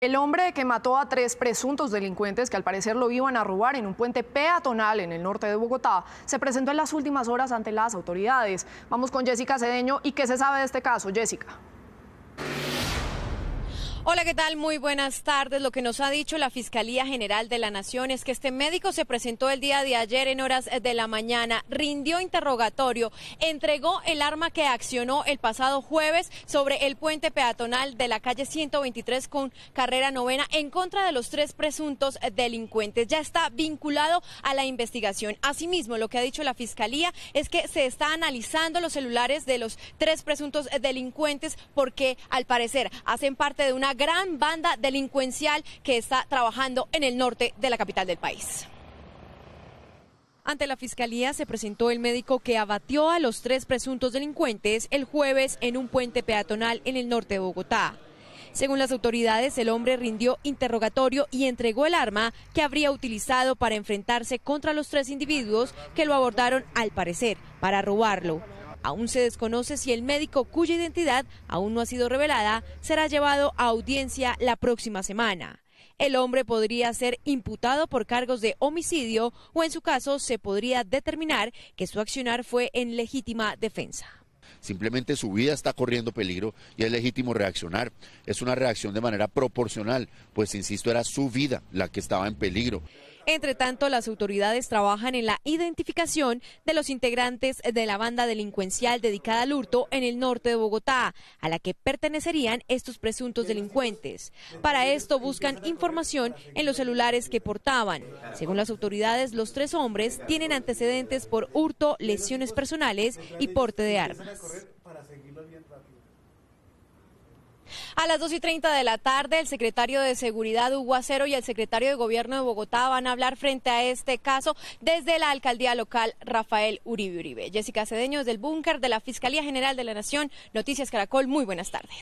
El hombre que mató a tres presuntos delincuentes que al parecer lo iban a robar en un puente peatonal en el norte de Bogotá se presentó en las últimas horas ante las autoridades. Vamos con Jessica Cedeño y qué se sabe de este caso, Jessica. Hola, ¿qué tal? Muy buenas tardes. Lo que nos ha dicho la Fiscalía General de la Nación es que este médico se presentó el día de ayer en horas eh, de la mañana, rindió interrogatorio, entregó el arma que accionó el pasado jueves sobre el puente peatonal de la calle 123 con carrera novena en contra de los tres presuntos eh, delincuentes. Ya está vinculado a la investigación. Asimismo, lo que ha dicho la Fiscalía es que se está analizando los celulares de los tres presuntos eh, delincuentes porque al parecer hacen parte de una gran banda delincuencial que está trabajando en el norte de la capital del país. Ante la fiscalía se presentó el médico que abatió a los tres presuntos delincuentes el jueves en un puente peatonal en el norte de Bogotá. Según las autoridades, el hombre rindió interrogatorio y entregó el arma que habría utilizado para enfrentarse contra los tres individuos que lo abordaron, al parecer, para robarlo. Aún se desconoce si el médico cuya identidad aún no ha sido revelada será llevado a audiencia la próxima semana. El hombre podría ser imputado por cargos de homicidio o en su caso se podría determinar que su accionar fue en legítima defensa. Simplemente su vida está corriendo peligro y es legítimo reaccionar. Es una reacción de manera proporcional, pues insisto, era su vida la que estaba en peligro. Entre tanto, las autoridades trabajan en la identificación de los integrantes de la banda delincuencial dedicada al hurto en el norte de Bogotá, a la que pertenecerían estos presuntos delincuentes. Para esto buscan información en los celulares que portaban. Según las autoridades, los tres hombres tienen antecedentes por hurto, lesiones personales y porte de armas. A las dos y treinta de la tarde, el secretario de Seguridad, Hugo Acero, y el secretario de Gobierno de Bogotá van a hablar frente a este caso desde la alcaldía local, Rafael Uribe Uribe. Jessica Cedeño, desde el búnker de la Fiscalía General de la Nación, Noticias Caracol, muy buenas tardes.